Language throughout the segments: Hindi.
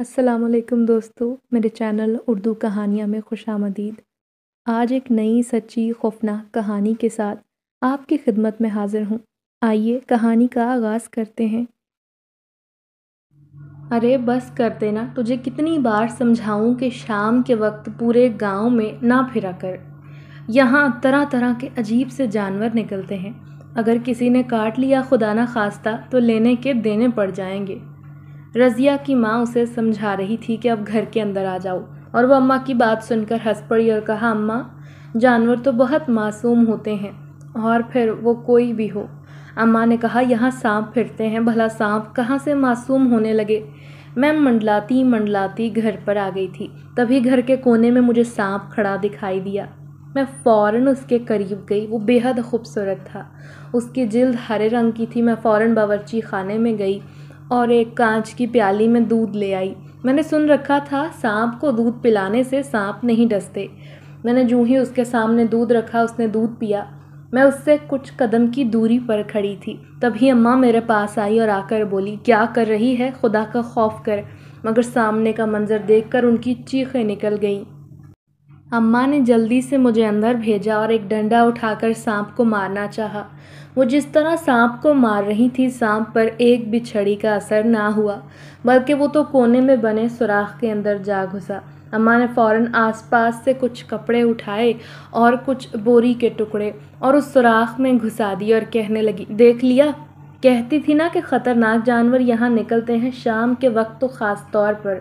असलकम दोस्तों मेरे चैनल उर्दू कहानियाँ में खुश आमदीद आज एक नई सच्ची खौफनाक कहानी के साथ आपकी खिदमत में हाजिर हूँ आइए कहानी का आगाज़ करते हैं अरे बस कर देना तुझे कितनी बार समझाऊँ कि शाम के वक्त पूरे गांव में ना फिरा कर यहाँ तरह तरह के अजीब से जानवर निकलते हैं अगर किसी ने काट लिया खुदा ना खास्ता तो लेने के देने पड़ जाएंगे रज़िया की माँ उसे समझा रही थी कि अब घर के अंदर आ जाओ और वह अम्मा की बात सुनकर हंस पड़ी और कहा अम्मा जानवर तो बहुत मासूम होते हैं और फिर वो कोई भी हो अम्मा ने कहा यहाँ सांप फिरते हैं भला सांप कहाँ से मासूम होने लगे मैं मंडलाती मंडलाती घर पर आ गई थी तभी घर के कोने में मुझे सांप खड़ा दिखाई दिया मैं फ़ौरन उसके करीब गई वो बेहद खूबसूरत था उसकी जिल्द हरे रंग की थी मैं फ़ौरन बावरची खाने में गई और एक कांच की प्याली में दूध ले आई मैंने सुन रखा था सांप को दूध पिलाने से सांप नहीं डसते मैंने जूँ ही उसके सामने दूध रखा उसने दूध पिया मैं उससे कुछ कदम की दूरी पर खड़ी थी तभी अम्मा मेरे पास आई और आकर बोली क्या कर रही है खुदा का खौफ कर मगर सामने का मंज़र देखकर उनकी चीखें निकल गईं अम्मा ने जल्दी से मुझे अंदर भेजा और एक डंडा उठाकर सांप को मारना चाहा। वो जिस तरह सांप को मार रही थी सांप पर एक भी छड़ी का असर ना हुआ बल्कि वो तो कोने में बने सुराख के अंदर जा घुसा अम्मा ने फ़ौरन आसपास से कुछ कपड़े उठाए और कुछ बोरी के टुकड़े और उस सुराख में घुसा दिए और कहने लगी देख लिया कहती थी ना कि ख़तरनाक जानवर यहाँ निकलते हैं शाम के वक्त तो ख़ास तौर पर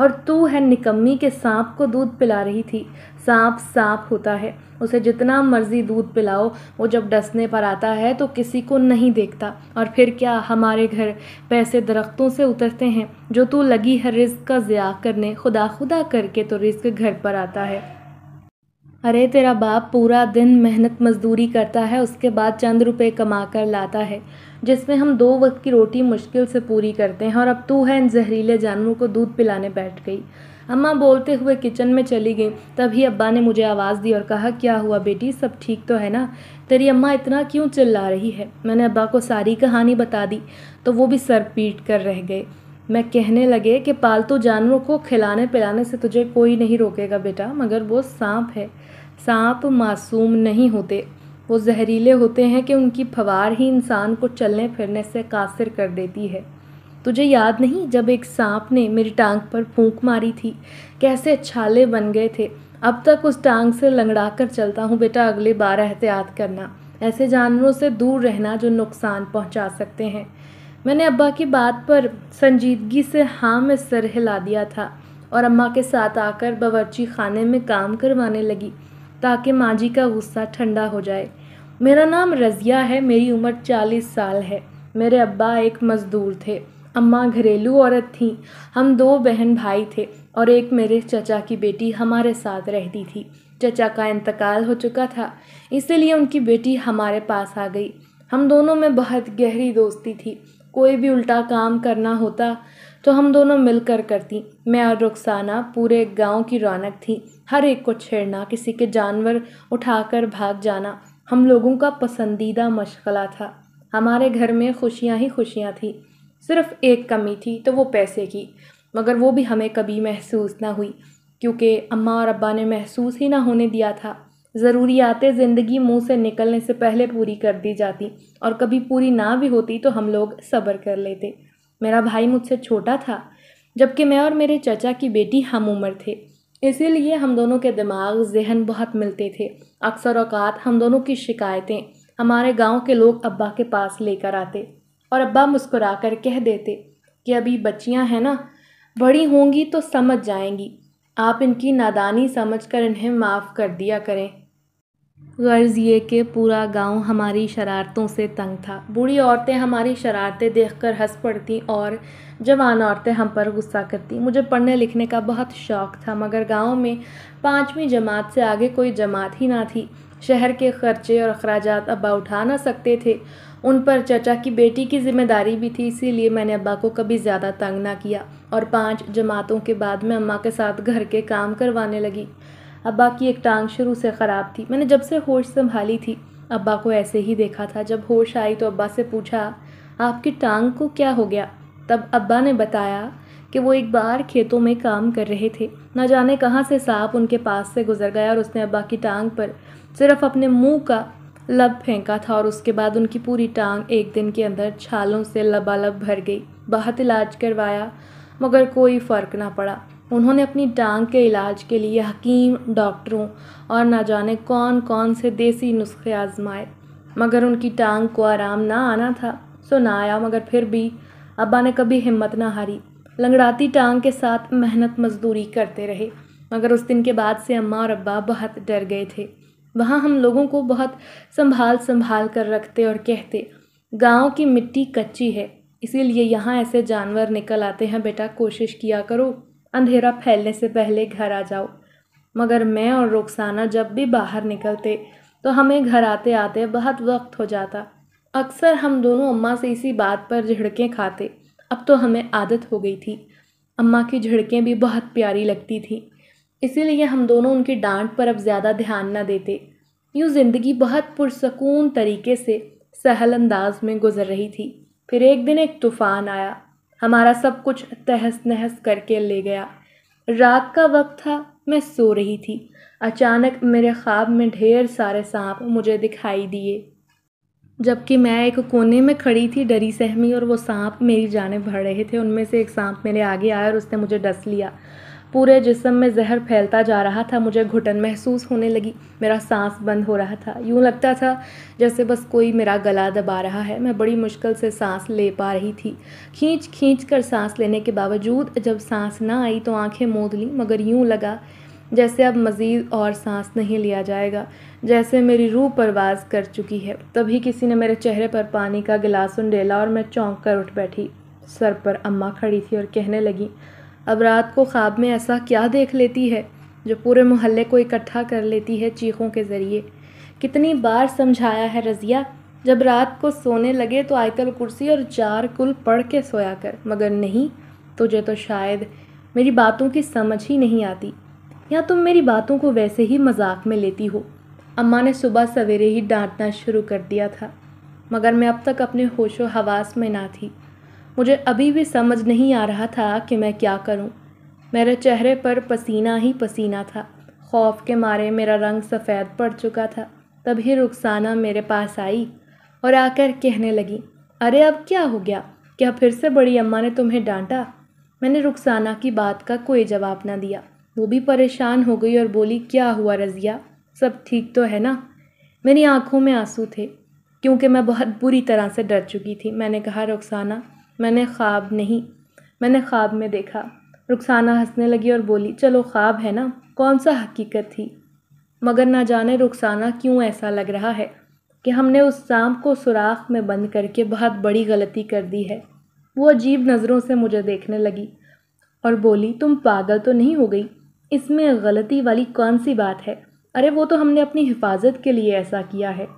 और तू है निकम्मी के सांप को दूध पिला रही थी सांप सांप होता है उसे जितना मर्जी दूध पिलाओ वो जब डसने पर आता है तो किसी को नहीं देखता और फिर क्या हमारे घर पैसे दरख्तों से उतरते हैं जो तू लगी है रिस्क का ज़िया करने खुदा खुदा करके तो रिस्क घर पर आता है अरे तेरा बाप पूरा दिन मेहनत मजदूरी करता है उसके बाद चंद रुपए कमा कर लाता है जिसमें हम दो वक्त की रोटी मुश्किल से पूरी करते हैं और अब तू है इन जहरीले जानवरों को दूध पिलाने बैठ गई अम्मा बोलते हुए किचन में चली गई तभी अब्बा ने मुझे आवाज़ दी और कहा क्या हुआ बेटी सब ठीक तो है ना तेरी अम्मा इतना क्यों चिल्ला रही है मैंने अब्बा को सारी कहानी बता दी तो वो भी सर पीट कर रह गए मैं कहने लगे कि पालतू जानवरों को खिलाने पिलाने से तुझे कोई नहीं रोकेगा बेटा मगर वो सांप है सांप मासूम नहीं होते वो जहरीले होते हैं कि उनकी फवार ही इंसान को चलने फिरने से कासिर कर देती है तुझे याद नहीं जब एक सांप ने मेरी टांग पर फूंक मारी थी कैसे छाले बन गए थे अब तक उस टांग से लंगड़ा कर चलता हूँ बेटा अगले बार एहतियात करना ऐसे जानवरों से दूर रहना जो नुकसान पहुँचा सकते हैं मैंने अब्बा की बात पर संजीदगी से हाँ में सर हिला दिया था और अम्मा के साथ आकर बावर्ची खाने में काम करवाने लगी ताकि माँ जी का गुस्सा ठंडा हो जाए मेरा नाम रज़िया है मेरी उम्र चालीस साल है मेरे अब्बा एक मज़दूर थे अम्मा घरेलू औरत थीं हम दो बहन भाई थे और एक मेरे चचा की बेटी हमारे साथ रहती थी चचा का इंतकाल हो चुका था इसीलिए उनकी बेटी हमारे पास आ गई हम दोनों में बहुत गहरी दोस्ती थी कोई भी उल्टा काम करना होता तो हम दोनों मिलकर करती मैं और रुखसाना पूरे गांव की रौनक थी हर एक को छेड़ना किसी के जानवर उठाकर भाग जाना हम लोगों का पसंदीदा मशगला था हमारे घर में खुशियाँ ही खुशियाँ थी सिर्फ एक कमी थी तो वो पैसे की मगर वो भी हमें कभी महसूस ना हुई क्योंकि अम्मा और अब्बा ने महसूस ही ना होने दिया था ज़रूरियातें ज़िंदगी मुंह से निकलने से पहले पूरी कर दी जाती और कभी पूरी ना भी होती तो हम लोग सब्र कर लेते मेरा भाई मुझसे छोटा था जबकि मैं और मेरे चाचा की बेटी हम उम्र थे इसीलिए हम दोनों के दिमाग जहन बहुत मिलते थे अक्सर अवकात हम दोनों की शिकायतें हमारे गांव के लोग अब्बा के पास लेकर आते और अब्बा मुस्कुरा कर कह देते कि अभी बच्चियां हैं ना बड़ी होंगी तो समझ जाएंगी आप इनकी नादानी समझ कर इन्हें माफ़ कर दिया करें गर्ज़ ये कि पूरा गांव हमारी शरारतों से तंग था बूढ़ी औरतें हमारी शरारतें देखकर हंस पड़ती और जवान औरतें हम पर गुस्सा करती मुझे पढ़ने लिखने का बहुत शौक़ था मगर गांव में पाँचवीं जमात से आगे कोई जमात ही ना थी शहर के खर्चे और अखराज अब्बा उठा ना सकते थे उन पर चचा की बेटी की जिम्मेदारी भी थी इसीलिए मैंने अब्बा को कभी ज़्यादा तंग ना किया और पाँच जमातों के बाद मैं अम्मा के साथ घर के काम करवाने लगी अब्बा की एक टांग शुरू से ख़राब थी मैंने जब से होश संभाली थी अब्बा को ऐसे ही देखा था जब होश आई तो अब्बा से पूछा आपकी टांग को क्या हो गया तब अब्बा ने बताया कि वो एक बार खेतों में काम कर रहे थे न जाने कहाँ से सांप उनके पास से गुजर गया और उसने अब्बा की टांग पर सिर्फ अपने मुंह का लब फेंका था और उसके बाद उनकी पूरी टांग एक दिन के अंदर छालों से लबालब भर गई बहुत इलाज करवाया मगर कोई फ़र्क ना पड़ा उन्होंने अपनी टांग के इलाज के लिए हकीम डॉक्टरों और ना जाने कौन कौन से देसी नुस्खे आजमाए मगर उनकी टांग को आराम ना आना था सो ना आया मगर फिर भी अब्बा ने कभी हिम्मत ना हारी लंगड़ाती टांग के साथ मेहनत मजदूरी करते रहे मगर उस दिन के बाद से अम्मा और अब्बा बहुत डर गए थे वहाँ हम लोगों को बहुत संभाल संभाल कर रखते और कहते गांव की मिट्टी कच्ची है इसीलिए यहाँ ऐसे जानवर निकल आते हैं बेटा कोशिश किया करो अंधेरा फैलने से पहले घर आ जाओ मगर मैं और रुखसाना जब भी बाहर निकलते तो हमें घर आते आते बहुत वक्त हो जाता अक्सर हम दोनों अम्मा से इसी बात पर झिड़कें खाते अब तो हमें आदत हो गई थी अम्मा की झिड़कें भी बहुत प्यारी लगती थी इसीलिए हम दोनों उनकी डांट पर अब ज़्यादा ध्यान न देते यूँ ज़िंदगी बहुत पुरसकून तरीके से सहल अंदाज में गुजर रही थी फिर एक दिन एक तूफ़ान आया हमारा सब कुछ तहस नहस करके ले गया रात का वक्त था मैं सो रही थी अचानक मेरे ख्वाब में ढेर सारे सांप मुझे दिखाई दिए जबकि मैं एक कोने में खड़ी थी डरी सहमी और वो सांप मेरी जाने भर रहे थे उनमें से एक सांप मेरे आगे आया और उसने मुझे डस लिया पूरे जिसम में जहर फैलता जा रहा था मुझे घुटन महसूस होने लगी मेरा सांस बंद हो रहा था यूँ लगता था जैसे बस कोई मेरा गला दबा रहा है मैं बड़ी मुश्किल से सांस ले पा रही थी खींच खींच कर सांस लेने के बावजूद जब सांस ना आई तो आंखें मोद ली मगर यूँ लगा जैसे अब मज़ीद और सांस नहीं लिया जाएगा जैसे मेरी रूह परवाज कर चुकी है तभी किसी ने मेरे चेहरे पर पानी का गिलास उंडेला और मैं चौंक कर उठ बैठी सर पर अम्मा खड़ी थी और कहने लगी अब रात को ख्वाब में ऐसा क्या देख लेती है जो पूरे मोहल्ले को इकट्ठा कर लेती है चीखों के ज़रिए कितनी बार समझाया है रज़िया जब रात को सोने लगे तो आयतल कुर्सी और चार कुल पढ़ के सोया कर मगर नहीं तुझे तो शायद मेरी बातों की समझ ही नहीं आती या तुम मेरी बातों को वैसे ही मजाक में लेती हो अम्मा ने सुबह सवेरे ही डांटना शुरू कर दिया था मगर मैं अब तक अपने होशो हवास में ना थी मुझे अभी भी समझ नहीं आ रहा था कि मैं क्या करूं। मेरे चेहरे पर पसीना ही पसीना था खौफ के मारे मेरा रंग सफ़ेद पड़ चुका था तभी रुखसाना मेरे पास आई और आकर कहने लगी अरे अब क्या हो गया क्या फिर से बड़ी अम्मा ने तुम्हें डांटा मैंने रुखसाना की बात का कोई जवाब ना दिया वो भी परेशान हो गई और बोली क्या हुआ रज़िया सब ठीक तो है ना मेरी आंखों में आंसू थे क्योंकि मैं बहुत बुरी तरह से डर चुकी थी मैंने कहा रुखसाना मैंने ख्वाब नहीं मैंने ख्वाब में देखा रुखसाना हंसने लगी और बोली चलो ख्वाब है ना कौन सा हकीकत थी मगर ना जाने रुखसाना क्यों ऐसा लग रहा है कि हमने उस सांप को सुराख में बंद करके बहुत बड़ी गलती कर दी है वो अजीब नज़रों से मुझे देखने लगी और बोली तुम पागल तो नहीं हो गई इसमें गलती वाली कौन सी बात है अरे वो तो हमने अपनी हिफाजत के लिए ऐसा किया है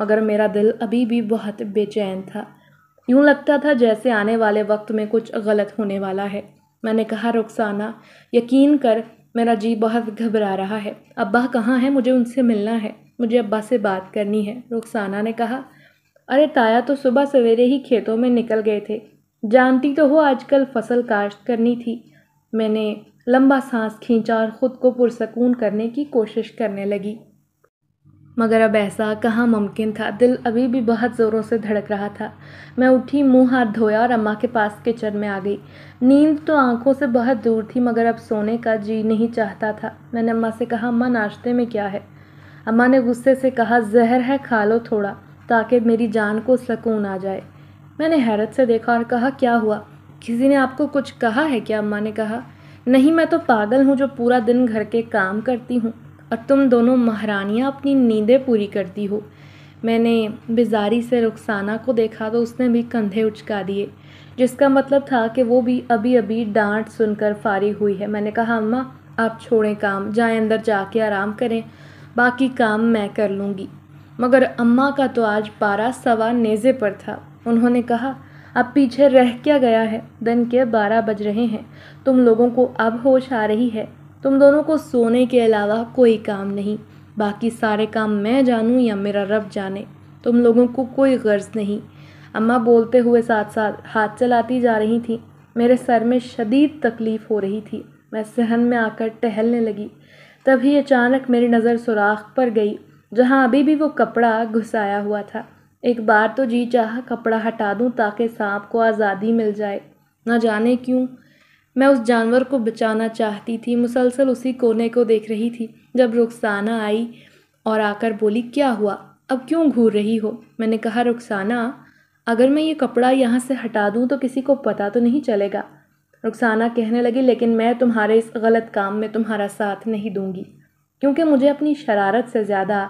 मगर मेरा दिल अभी भी बहुत बेचैन था यूं लगता था जैसे आने वाले वक्त में कुछ गलत होने वाला है मैंने कहा रुखसाना यकीन कर मेरा जी बहुत घबरा रहा है अब्बा कहाँ है मुझे उनसे मिलना है मुझे अब्बा से बात करनी है रुखसाना ने कहा अरे ताया तो सुबह सवेरे ही खेतों में निकल गए थे जानती तो हो आजकल फसल काश्त करनी थी मैंने लंबा सांस खींचा और ख़ुद को पुरसकून करने की कोशिश करने लगी मगर अब ऐसा कहाँ मुमकिन था दिल अभी भी बहुत ज़ोरों से धड़क रहा था मैं उठी मुंह हाथ धोया और अम्मा के पास किचन में आ गई नींद तो आंखों से बहुत दूर थी मगर अब सोने का जी नहीं चाहता था मैंने अम्मा से कहा अम्मा नाश्ते में क्या है अम्मा ने गुस्से से कहा जहर है खा लो थोड़ा ताकि मेरी जान को सकून आ जाए मैंने हैरत से देखा और कहा क्या हुआ किसी ने आपको कुछ कहा है क्या अम्मा ने कहा नहीं मैं तो पागल हूँ जो पूरा दिन घर के काम करती हूँ और तुम दोनों महारानियाँ अपनी नींदें पूरी करती हो मैंने बेजारी से रुखसाना को देखा तो उसने भी कंधे उचका दिए जिसका मतलब था कि वो भी अभी अभी डांट सुनकर फारी हुई है मैंने कहा अम्मा आप छोड़ें काम जाएं अंदर जाके आराम करें बाकी काम मैं कर लूँगी मगर अम्मा का तो आज बारह सवा नेज़े पर था उन्होंने कहा अब पीछे रह क्या गया है दिन के बारह बज रहे हैं तुम लोगों को अब होश आ रही है तुम दोनों को सोने के अलावा कोई काम नहीं बाकी सारे काम मैं जानूँ या मेरा रब जाने तुम लोगों को कोई गर्ज नहीं अम्मा बोलते हुए साथ साथ हाथ चलाती जा रही थी मेरे सर में शदीद तकलीफ़ हो रही थी मैं सहन में आकर टहलने लगी तभी अचानक मेरी नज़र सुराख पर गई जहाँ अभी भी वो कपड़ा घुसाया हुआ था एक बार तो जी चाह कपड़ा हटा दूँ ताकि सांप को आज़ादी मिल जाए न जाने क्यों मैं उस जानवर को बचाना चाहती थी मुसलसल उसी कोने को देख रही थी जब रुखसाना आई और आकर बोली क्या हुआ अब क्यों घूर रही हो मैंने कहा रुखसाना अगर मैं ये कपड़ा यहाँ से हटा दूँ तो किसी को पता तो नहीं चलेगा रुखसाना कहने लगी लेकिन मैं तुम्हारे इस गलत काम में तुम्हारा साथ नहीं दूँगी क्योंकि मुझे अपनी शरारत से ज़्यादा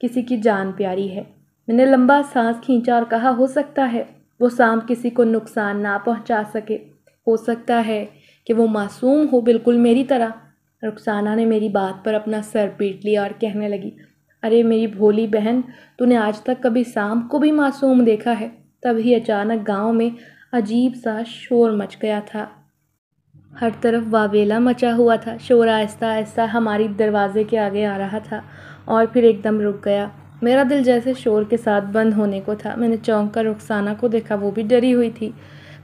किसी की जान प्यारी है मैंने लंबा सांस खींचा और कहा हो सकता है वो सांप किसी को नुकसान ना पहुंचा सके हो सकता है कि वो मासूम हो बिल्कुल मेरी तरह रुखसाना ने मेरी बात पर अपना सर पीट लिया और कहने लगी अरे मेरी भोली बहन तूने आज तक कभी सांप को भी मासूम देखा है तभी अचानक गांव में अजीब सा शोर मच गया था हर तरफ वावेला मचा हुआ था शोर आहिस्ता आहिस्ता हमारी दरवाजे के आगे आ रहा था और फिर एकदम रुक गया मेरा दिल जैसे शोर के साथ बंद होने को था मैंने चौंक कर रुखसाना को देखा वो भी डरी हुई थी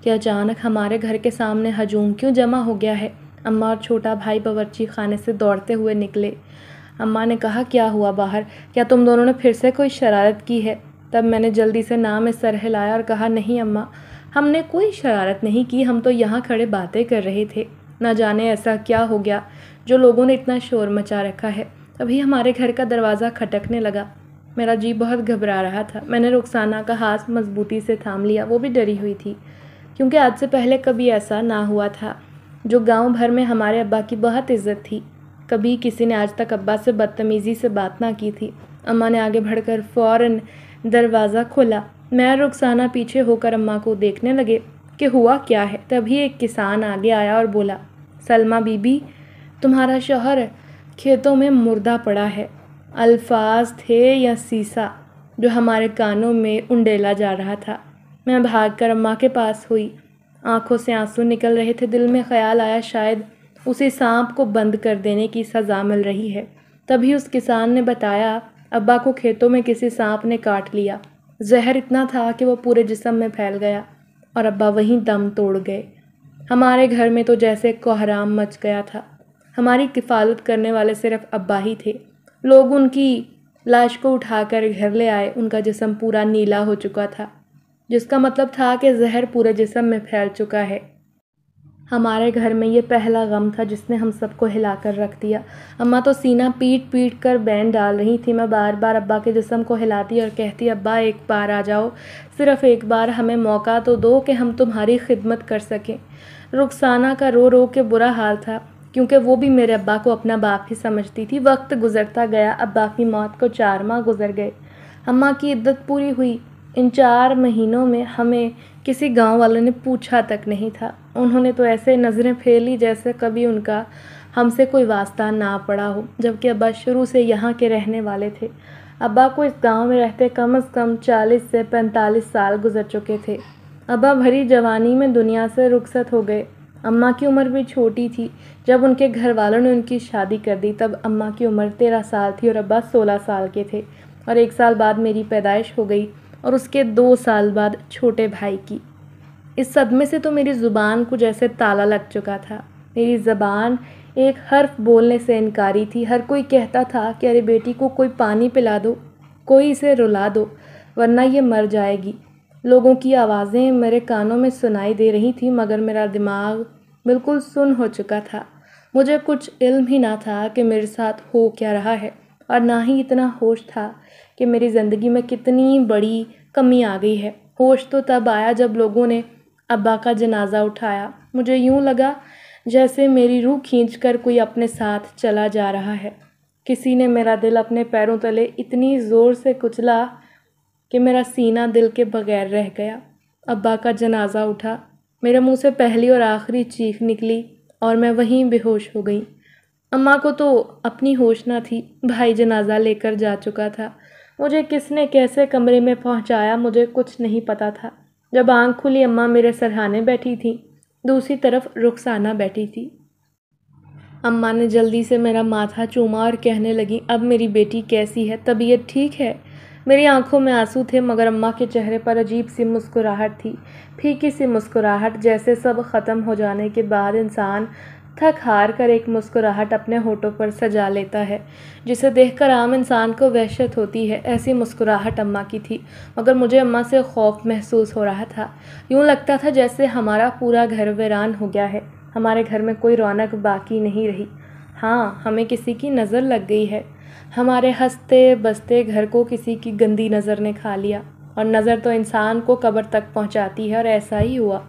कि अचानक हमारे घर के सामने हजूम क्यों जमा हो गया है अम्मा और छोटा भाई बावरची खाने से दौड़ते हुए निकले अम्मा ने कहा क्या हुआ बाहर क्या तुम दोनों ने फिर से कोई शरारत की है तब मैंने जल्दी से नाम सर हिलाया और कहा नहीं अम्मा हमने कोई शरारत नहीं की हम तो यहाँ खड़े बातें कर रहे थे ना जाने ऐसा क्या हो गया जो लोगों ने इतना शोर मचा रखा है तभी हमारे घर का दरवाज़ा खटकने लगा मेरा जी बहुत घबरा रहा था मैंने रुखसाना का हाथ मजबूती से थाम लिया वो भी डरी हुई थी क्योंकि आज से पहले कभी ऐसा ना हुआ था जो गांव भर में हमारे अब्बा की बहुत इज्जत थी कभी किसी ने आज तक अब्बा से बदतमीज़ी से बात ना की थी अम्मा ने आगे बढ़कर फ़ौरन दरवाज़ा खोला मैं रुखसाना पीछे होकर अम्मा को देखने लगे कि हुआ क्या है तभी एक किसान आगे आया और बोला सलमा बीबी तुम्हारा शहर खेतों में मुर्दा पड़ा है अल्फाज थे या सीसा जो हमारे कानों में उंडेला जा रहा था मैं भागकर अम्मा के पास हुई आंखों से आंसू निकल रहे थे दिल में ख्याल आया शायद उसे सांप को बंद कर देने की सज़ा मिल रही है तभी उस किसान ने बताया अब्बा को खेतों में किसी सांप ने काट लिया जहर इतना था कि वो पूरे जिसम में फैल गया और अब्बा वहीं दम तोड़ गए हमारे घर में तो जैसे कोहराम मच गया था हमारी किफ़ालत करने वाले सिर्फ अब्बा ही थे लोग उनकी लाश को उठाकर घर ले आए उनका जिसम पूरा नीला हो चुका था जिसका मतलब था कि जहर पूरे जिसम में फैल चुका है हमारे घर में ये पहला गम था जिसने हम सबको हिला कर रख दिया अम्मा तो सीना पीट पीट कर बैन डाल रही थी मैं बार बार अब्बा के जिसम को हिलाती और कहती अब्बा एक बार आ जाओ सिर्फ़ एक बार हमें मौका तो दो कि हम तुम्हारी खिदमत कर सकें रुखसाना का रो रो के बुरा हाल था क्योंकि वो भी मेरे अब्बा को अपना बाप ही समझती थी वक्त गुजरता गया अब्बा की मौत को चार माह गुजर गए अम्मा की इद्दत पूरी हुई इन चार महीनों में हमें किसी गांव वालों ने पूछा तक नहीं था उन्होंने तो ऐसे नज़रें फेर ली जैसे कभी उनका हमसे कोई वास्ता ना पड़ा हो जबकि अब्बा शुरू से यहाँ के रहने वाले थे अब्बा को इस गांव में रहते कम अज़ कम चालीस से पैंतालीस साल गुजर चुके थे अब्बा भरी जवानी में दुनिया से रुखसत हो गए अम्मा की उम्र भी छोटी थी जब उनके घर वालों ने उनकी शादी कर दी तब अम्मा की उम्र तेरह साल थी और अब्बा सोलह साल के थे और एक साल बाद मेरी पैदाइश हो गई और उसके दो साल बाद छोटे भाई की इस सदमे से तो मेरी ज़ुबान को जैसे ताला लग चुका था मेरी ज़बान एक हर्फ बोलने से इनकारी थी हर कोई कहता था कि अरे बेटी को कोई पानी पिला दो कोई इसे रुला दो वरना ये मर जाएगी लोगों की आवाज़ें मेरे कानों में सुनाई दे रही थी मगर मेरा दिमाग बिल्कुल सुन हो चुका था मुझे कुछ इल्म ही ना था कि मेरे साथ हो क्या रहा है और ना ही इतना होश था कि मेरी ज़िंदगी में कितनी बड़ी कमी आ गई है होश तो तब आया जब लोगों ने अब्बा का जनाज़ा उठाया मुझे यूँ लगा जैसे मेरी रूह खींच कर कोई अपने साथ चला जा रहा है किसी ने मेरा दिल अपने पैरों तले इतनी ज़ोर से कुचला कि मेरा सीना दिल के बगैर रह गया अब्बा का जनाज़ा उठा मेरे मुंह से पहली और आखिरी चीख निकली और मैं वहीं बेहोश हो गई अम्मा को तो अपनी होश ना थी भाई जनाजा लेकर जा चुका था मुझे किसने कैसे कमरे में पहुंचाया मुझे कुछ नहीं पता था जब आंख खुली अम्मा मेरे सरहाने बैठी थी दूसरी तरफ रुखसाना बैठी थी अम्मा ने जल्दी से मेरा माथा चूमा और कहने लगी अब मेरी बेटी कैसी है तबीयत ठीक है मेरी आंखों में आंसू थे मगर अम्मा के चेहरे पर अजीब सी मुस्कुराहट थी फीकी सी मुस्कुराहट जैसे सब ख़त्म हो जाने के बाद इंसान थक हार कर एक मुस्कुराहट अपने होठों पर सजा लेता है जिसे देखकर आम इंसान को वहशत होती है ऐसी मुस्कुराहट अम्मा की थी मगर मुझे अम्मा से खौफ महसूस हो रहा था यूँ लगता था जैसे हमारा पूरा घर वीरान हो गया है हमारे घर में कोई रौनक बाकी नहीं रही हाँ हमें किसी की नज़र लग गई है हमारे हंसते बसते घर को किसी की गंदी नज़र ने खा लिया और नज़र तो इंसान को कब्र तक पहुंचाती है और ऐसा ही हुआ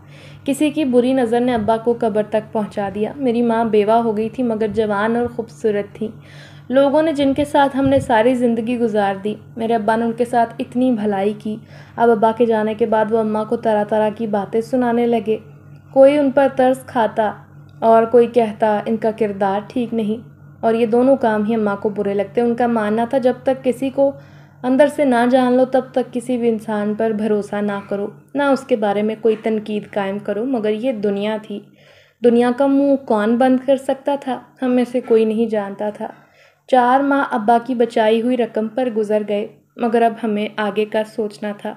किसी की बुरी नज़र ने अब्बा को कब्र तक पहुंचा दिया मेरी माँ बेवा हो गई थी मगर जवान और ख़ूबसूरत थी लोगों ने जिनके साथ हमने सारी ज़िंदगी गुजार दी मेरे अब्बा ने उनके साथ इतनी भलाई की अब अब्बा के जाने के बाद वो अम्मा को तरह तरह की बातें सुनाने लगे कोई उन पर तर्स खाता और कोई कहता इनका किरदार ठीक नहीं और ये दोनों काम ही अम्मा को बुरे लगते उनका मानना था जब तक किसी को अंदर से ना जान लो तब तक किसी भी इंसान पर भरोसा ना करो ना उसके बारे में कोई तनकीद कायम करो मगर ये दुनिया थी दुनिया का मुंह कौन बंद कर सकता था हम में से कोई नहीं जानता था चार माह अब्बा की बचाई हुई रकम पर गुजर गए मगर अब हमें आगे का सोचना था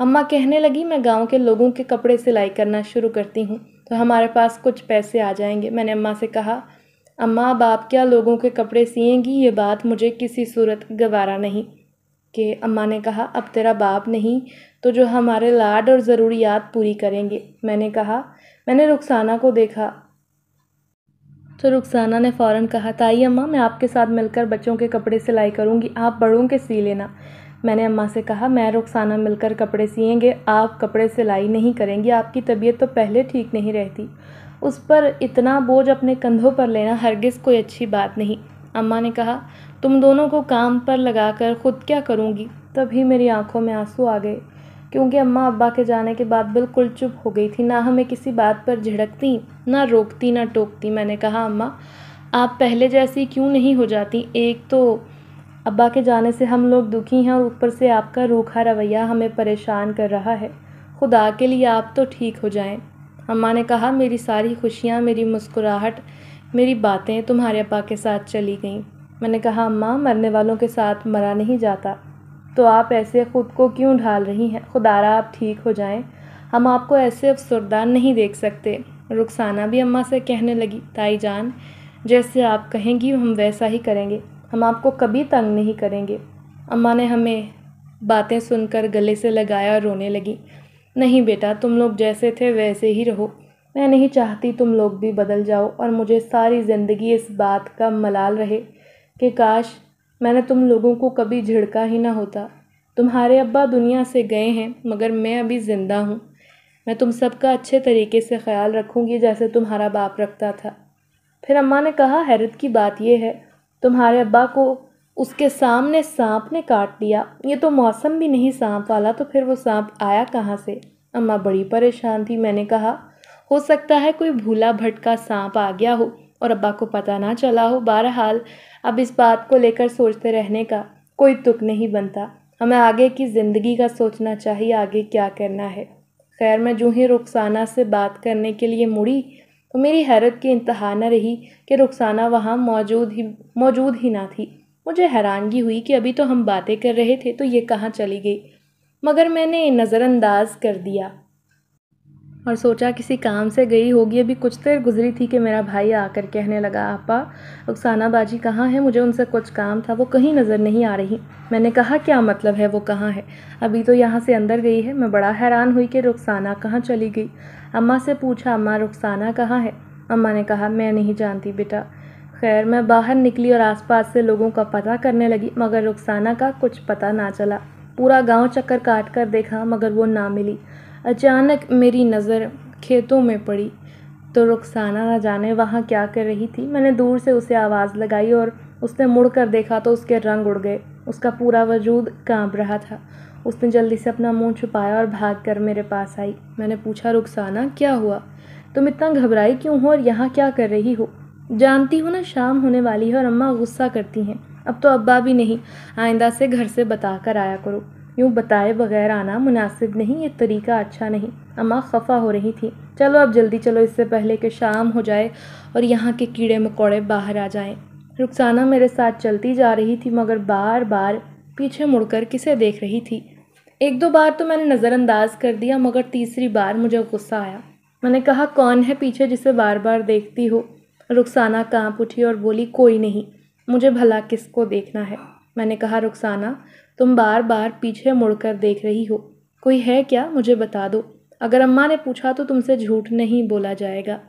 अम्मा कहने लगी मैं गांव के लोगों के कपड़े सिलाई करना शुरू करती हूँ तो हमारे पास कुछ पैसे आ जाएंगे मैंने अम्मा से कहा अम्मा अब आप क्या लोगों के कपड़े सियेंगी ये बात मुझे किसी सूरत गवारा नहीं कि अम्मा ने कहा अब तेरा बाप नहीं तो जो हमारे लाड और ज़रूरियात पूरी करेंगे मैंने कहा मैंने रुखसाना को देखा तो रुखसाना ने फ़ौरन कहा ताई अम्मा मैं आपके साथ मिलकर बच्चों के कपड़े सिलाई करूँगी आप बड़ों के सी लेना मैंने अम्मा से कहा मैं रुखसाना मिलकर कपड़े सियेंगे आप कपड़े सिलाई नहीं करेंगी आपकी तबीयत तो पहले ठीक नहीं रहती उस पर इतना बोझ अपने कंधों पर लेना हरगिज़ कोई अच्छी बात नहीं अम्मा ने कहा तुम दोनों को काम पर लगाकर खुद क्या करूँगी तभी मेरी आंखों में आंसू आ गए क्योंकि अम्मा अब्बा के जाने के बाद बिल्कुल चुप हो गई थी ना हमें किसी बात पर झिड़कती ना रोकती ना टोकती मैंने कहा अम्मा आप पहले जैसी क्यों नहीं हो जाती एक तो अब्बा के जाने से हम लोग दुखी हैं और ऊपर से आपका रूखा रवैया हमें परेशान कर रहा है खुदा के लिए आप तो ठीक हो जाएं अम्मा ने कहा मेरी सारी खुशियाँ मेरी मुस्कुराहट मेरी बातें तुम्हारे अपा के साथ चली गईं मैंने कहा अम्मा मरने वालों के साथ मरा नहीं जाता तो आप ऐसे ख़ुद को क्यों ढाल रही हैं खुदारा आप ठीक हो जाएं हम आपको ऐसे अफसरदा नहीं देख सकते रुखसाना भी अम्मा से कहने लगी ताई जान जैसे आप कहेंगी हम वैसा ही करेंगे हम आपको कभी तंग नहीं करेंगे अम्मा ने हमें बातें सुनकर गले से लगाया और रोने लगी नहीं बेटा तुम लोग जैसे थे वैसे ही रहो मैं नहीं चाहती तुम लोग भी बदल जाओ और मुझे सारी ज़िंदगी इस बात का मलाल रहे कि काश मैंने तुम लोगों को कभी झिड़का ही ना होता तुम्हारे अब्बा दुनिया से गए हैं मगर मैं अभी ज़िंदा हूँ मैं तुम सबका अच्छे तरीके से ख्याल रखूँगी जैसे तुम्हारा बाप रखता था फिर अम्मा ने कहा हैरत की बात यह है तुम्हारे अब्बा को उसके सामने सांप ने काट लिया ये तो मौसम भी नहीं सांप वाला तो फिर वो सांप आया कहाँ से अम्मा बड़ी परेशान थी मैंने कहा हो सकता है कोई भूला भटका सांप आ गया हो और अब्बा को पता ना चला हो बहरहाल अब इस बात को लेकर सोचते रहने का कोई तुक नहीं बनता हमें आगे की ज़िंदगी का सोचना चाहिए आगे क्या करना है खैर मैं जूँ ही रुखसाना से बात करने के लिए मुड़ी तो मेरी हैरत की इंतहा न रही कि रुखसाना वहाँ मौजूद ही मौजूद ही ना थी मुझे हैरानगी हुई कि अभी तो हम बातें कर रहे थे तो ये कहाँ चली गई मगर मैंने नज़रअंदाज कर दिया और सोचा किसी काम से गई होगी अभी कुछ देर गुजरी थी कि मेरा भाई आकर कहने लगा आपा रुखसाना बाजी कहाँ है मुझे उनसे कुछ काम था वो कहीं नज़र नहीं आ रही मैंने कहा क्या मतलब है वो कहाँ है अभी तो यहाँ से अंदर गई है मैं बड़ा हैरान हुई कि रुखसाना कहाँ चली गई अम्मा से पूछा अम्मा रुखसाना कहाँ है अम्मा ने कहा मैं नहीं जानती बेटा खैर मैं बाहर निकली और आसपास से लोगों का पता करने लगी मगर रुखसाना का कुछ पता ना चला पूरा गांव चक्कर काट कर देखा मगर वो ना मिली अचानक मेरी नज़र खेतों में पड़ी तो रुखसाना ना जाने वहाँ क्या कर रही थी मैंने दूर से उसे आवाज़ लगाई और उसने मुड़ कर देखा तो उसके रंग उड़ गए उसका पूरा वजूद कांप रहा था उसने जल्दी से अपना मुंह छुपाया और भाग कर मेरे पास आई मैंने पूछा रुखसाना क्या हुआ तुम इतना घबराई क्यों हो और यहाँ क्या कर रही हो जानती हो ना शाम होने वाली है और अम्मा गुस्सा करती हैं अब तो अब्बा भी नहीं आइंदा से घर से बता कर आया करो यूँ बताए बगैर आना मुनासिब नहीं ये तरीका अच्छा नहीं अम्मा खफा हो रही थी चलो अब जल्दी चलो इससे पहले कि शाम हो जाए और यहाँ के कीड़े मकोड़े बाहर आ जाएं। रुखसाना मेरे साथ चलती जा रही थी मगर बार बार पीछे मुड़कर किसे देख रही थी एक दो बार तो मैंने नज़रअंदाज कर दिया मगर तीसरी बार मुझे गुस्सा आया मैंने कहा कौन है पीछे जिसे बार बार देखती हो रुखसाना काँप उठी और बोली कोई नहीं मुझे भला किसको देखना है मैंने कहा रुखसाना तुम बार बार पीछे मुड़कर देख रही हो कोई है क्या मुझे बता दो अगर अम्मा ने पूछा तो तुमसे झूठ नहीं बोला जाएगा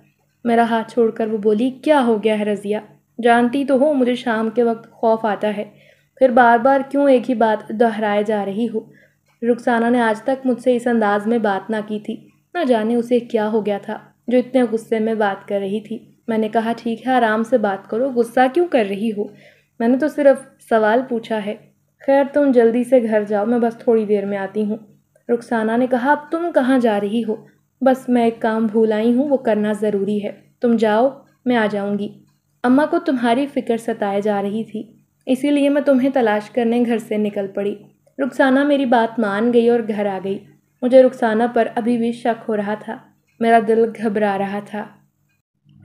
मेरा हाथ छोड़कर वो बोली क्या हो गया है रज़िया जानती तो हो मुझे शाम के वक्त खौफ आता है फिर बार बार क्यों एक ही बात दोहराए जा रही हो रुखसाना ने आज तक मुझसे इस अंदाज में बात ना की थी ना जाने उसे क्या हो गया था जो इतने गुस्से में बात कर रही थी मैंने कहा ठीक है आराम से बात करो गुस्सा क्यों कर रही हो मैंने तो सिर्फ सवाल पूछा है खैर तुम जल्दी से घर जाओ मैं बस थोड़ी देर में आती हूँ रुखसाना ने कहा अब तुम कहाँ जा रही हो बस मैं एक काम भूल आई हूँ वो करना ज़रूरी है तुम जाओ मैं आ जाऊँगी अम्मा को तुम्हारी फ़िक्र सताए जा रही थी इसीलिए मैं तुम्हें तलाश करने घर से निकल पड़ी रुखसाना मेरी बात मान गई और घर आ गई मुझे रुखसाना पर अभी भी शक हो रहा था मेरा दिल घबरा रहा था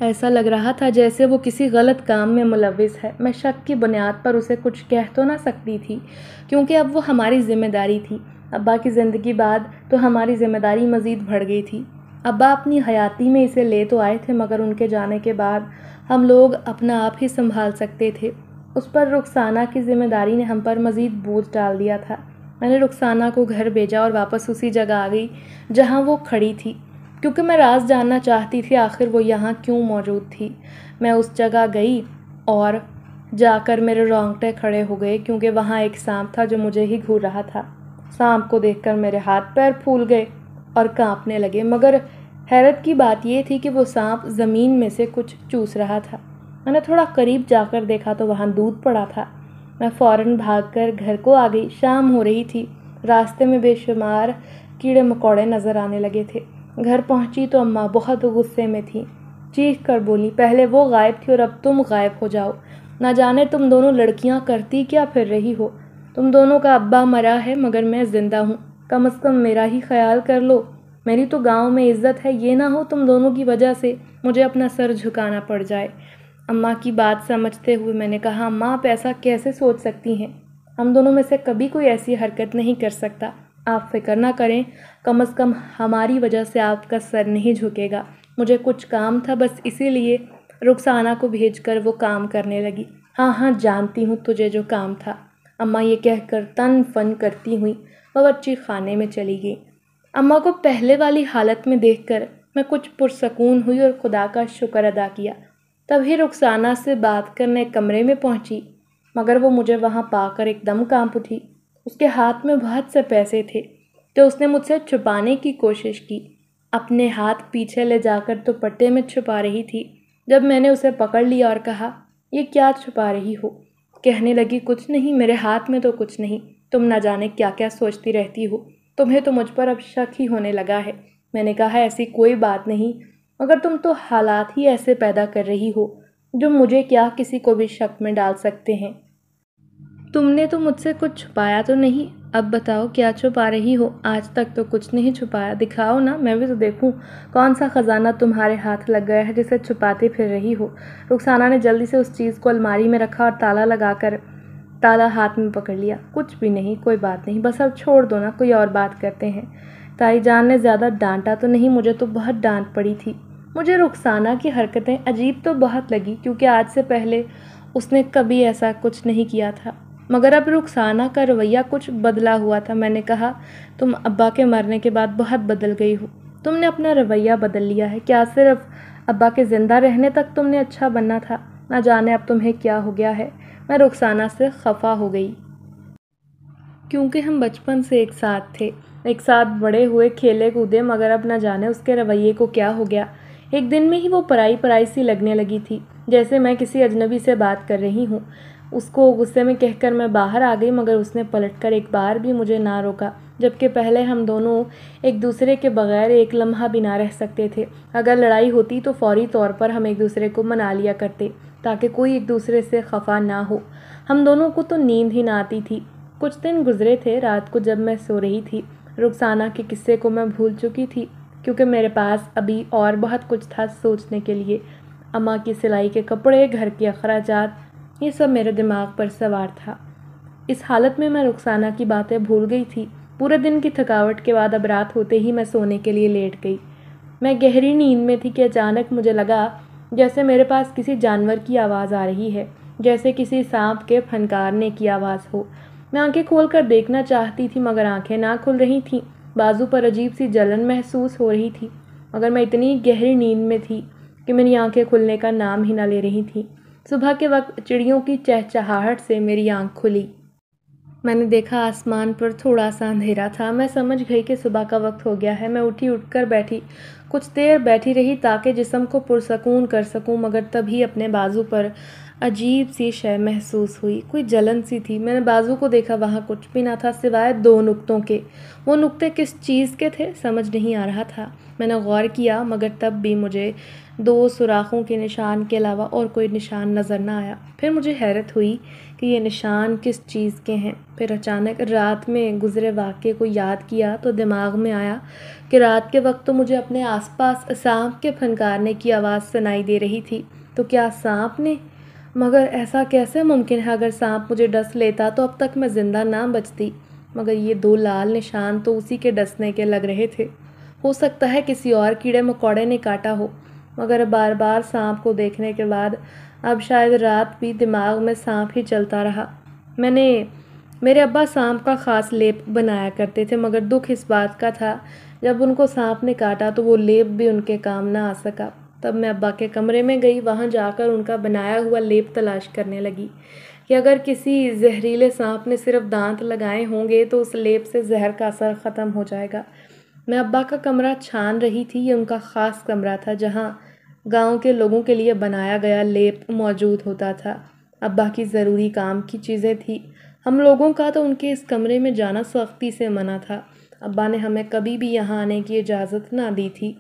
ऐसा लग रहा था जैसे वो किसी गलत काम में मुलविस है मैं शक की बुनियाद पर उसे कुछ कह तो ना सकती थी क्योंकि अब वो हमारी ज़िम्मेदारी थी अब्बा की ज़िंदगी बाद तो हमारी ज़िम्मेदारी मज़ीद बढ़ गई थी अब्बा अपनी हयाती में इसे ले तो आए थे मगर उनके जाने के बाद हम लोग अपना आप ही संभाल सकते थे उस पर रुखसाना की ज़िम्मेदारी ने हम पर मज़ीद बोझ डाल दिया था मैंने रुखसाना को घर भेजा और वापस उसी जगह आ गई जहाँ वो खड़ी थी क्योंकि मैं राज जानना चाहती थी आखिर वो यहाँ क्यों मौजूद थी मैं उस जगह गई और जाकर मेरे रोंगटे खड़े हो गए क्योंकि वहाँ एक सांप था जो मुझे ही घूर रहा था सांप को देखकर मेरे हाथ पैर फूल गए और कांपने लगे मगर हैरत की बात यह थी कि वो सांप ज़मीन में से कुछ चूस रहा था मैंने थोड़ा करीब जाकर देखा तो वहाँ दूध पड़ा था मैं फ़ौरन भागकर घर को आ गई शाम हो रही थी रास्ते में बेशुमार कीड़े मकोड़े नज़र आने लगे थे घर पहुंची तो अम्मा बहुत गुस्से में थी चीख कर बोली पहले वो गायब थी और अब तुम गायब हो जाओ ना जाने तुम दोनों लड़कियां करती क्या फिर रही हो तुम दोनों का अब्बा मरा है मगर मैं ज़िंदा हूँ कम अज़ कम मेरा ही ख्याल कर लो मेरी तो गांव में इज़्ज़त है ये ना हो तुम दोनों की वजह से मुझे अपना सर झुकाना पड़ जाए अम्मा की बात समझते हुए मैंने कहा अम्मा आप ऐसा कैसे सोच सकती हैं हम दोनों में से कभी कोई ऐसी हरकत नहीं कर सकता आप फ़िक्र ना करें कम से कम हमारी वजह से आपका सर नहीं झुकेगा मुझे कुछ काम था बस इसीलिए रुखसाना को भेजकर वो काम करने लगी हाँ हाँ जानती हूँ तुझे जो काम था अम्मा ये कहकर तन फन करती हुई बावर्ची खाने में चली गई अम्मा को पहले वाली हालत में देखकर मैं कुछ पुरसकून हुई और खुदा का शुक्र अदा किया तभी रुखसाना से बात करने कमरे में पहुँची मगर वो मुझे वहाँ पाकर एकदम काँप उठी उसके हाथ में बहुत से पैसे थे तो उसने मुझसे छुपाने की कोशिश की अपने हाथ पीछे ले जाकर तो पट्टे में छुपा रही थी जब मैंने उसे पकड़ लिया और कहा ये क्या छुपा रही हो कहने लगी कुछ नहीं मेरे हाथ में तो कुछ नहीं तुम ना जाने क्या क्या सोचती रहती हो तुम्हें तो मुझ पर अब शक ही होने लगा है मैंने कहा ऐसी कोई बात नहीं मगर तुम तो हालात ही ऐसे पैदा कर रही हो जो मुझे क्या किसी को भी शक में डाल सकते हैं तुमने तो मुझसे कुछ छुपाया तो नहीं अब बताओ क्या छुपा रही हो आज तक तो कुछ नहीं छुपाया दिखाओ ना मैं भी तो देखूं कौन सा ख़जाना तुम्हारे हाथ लग गया है जिसे छुपाते फिर रही हो रुखसाना ने जल्दी से उस चीज़ को अलमारी में रखा और ताला लगाकर ताला हाथ में पकड़ लिया कुछ भी नहीं कोई बात नहीं बस अब छोड़ दो ना कोई और बात करते हैं ताईजान ने ज़्यादा डांटा तो नहीं मुझे तो बहुत डांट पड़ी थी मुझे रुखसाना की हरकतें अजीब तो बहुत लगी क्योंकि आज से पहले उसने कभी ऐसा कुछ नहीं किया था मगर अब रुखसाना का रवैया कुछ बदला हुआ था मैंने कहा तुम अब्बा के मरने के बाद बहुत बदल गई हो तुमने अपना रवैया बदल लिया है क्या सिर्फ अब्बा के ज़िंदा रहने तक तुमने अच्छा बनना था ना जाने अब तुम्हें क्या हो गया है मैं रुखसाना से खफा हो गई क्योंकि हम बचपन से एक साथ थे एक साथ बड़े हुए खेले कूदे मगर अब ना जाने उसके रवैये को क्या हो गया एक दिन में ही वो पराई पराई सी लगने लगी थी जैसे मैं किसी अजनबी से बात कर रही हूँ उसको गुस्से में कहकर मैं बाहर आ गई मगर उसने पलटकर एक बार भी मुझे ना रोका जबकि पहले हम दोनों एक दूसरे के बगैर एक लम्हा भी ना रह सकते थे अगर लड़ाई होती तो फौरी तौर पर हम एक दूसरे को मना लिया करते ताकि कोई एक दूसरे से खफा ना हो हम दोनों को तो नींद ही ना आती थी कुछ दिन गुजरे थे रात को जब मैं सो रही थी रुखसाना के किस्से को मैं भूल चुकी थी क्योंकि मेरे पास अभी और बहुत कुछ था सोचने के लिए अम्मा की सिलाई के कपड़े घर के अखराजात ये सब मेरे दिमाग पर सवार था इस हालत में मैं रुखसाना की बातें भूल गई थी पूरे दिन की थकावट के बाद अब रात होते ही मैं सोने के लिए लेट गई मैं गहरी नींद में थी कि अचानक मुझे लगा जैसे मेरे पास किसी जानवर की आवाज़ आ रही है जैसे किसी सांप के फनकारने की आवाज़ हो मैं आंखें खोल कर देखना चाहती थी मगर आंखें ना खुल रही थीं बाजू पर अजीब सी जलन महसूस हो रही थी मगर मैं इतनी गहरी नींद में थी कि मेरी आंखें खुलने का नाम ही ना ले रही थी सुबह के वक्त चिड़ियों की चहचहाहट से मेरी आंख खुली मैंने देखा आसमान पर थोड़ा सा अंधेरा था मैं समझ गई कि सुबह का वक्त हो गया है मैं उठी उठकर बैठी कुछ देर बैठी रही ताकि जिसम को पुरसकून कर सकूं मगर तभी अपने बाजू पर अजीब सी शय महसूस हुई कोई जलन सी थी मैंने बाजू को देखा वहाँ कुछ भी ना था सिवाय दो नुक्तों के वो नुक्ते किस चीज़ के थे समझ नहीं आ रहा था मैंने गौर किया मगर तब भी मुझे दो सुराखों के निशान के अलावा और कोई निशान नज़र ना आया फिर मुझे हैरत हुई कि ये निशान किस चीज़ के हैं फिर अचानक रात में गुज़रे वाक़े को याद किया तो दिमाग में आया कि रात के वक्त तो मुझे अपने आसपास सांप के फनकारने की आवाज़ सुनाई दे रही थी तो क्या सांप ने मगर ऐसा कैसे मुमकिन है अगर सांप मुझे डस लेता तो अब तक मैं ज़िंदा ना बचती मगर ये दो लाल निशान तो उसी के डसने के लग रहे थे हो सकता है किसी और कीड़े मकौड़े ने काटा हो मगर बार बार सांप को देखने के बाद अब शायद रात भी दिमाग में सांप ही चलता रहा मैंने मेरे अब्बा सांप का ख़ास लेप बनाया करते थे मगर दुख इस बात का था जब उनको सांप ने काटा तो वो लेप भी उनके काम ना आ सका तब मैं अब्बा के कमरे में गई वहाँ जाकर उनका बनाया हुआ लेप तलाश करने लगी कि अगर किसी जहरीले सांप ने सिर्फ दांत लगाए होंगे तो उस लेप से जहर का असर ख़त्म हो जाएगा मैं अब्बा का कमरा छान रही थी ये उनका ख़ास कमरा था जहाँ गाँव के लोगों के लिए बनाया गया लेप मौजूद होता था अब बाकी ज़रूरी काम की चीज़ें थी हम लोगों का तो उनके इस कमरे में जाना सख्ती से मना था अब्बा ने हमें कभी भी यहाँ आने की इजाज़त ना दी थी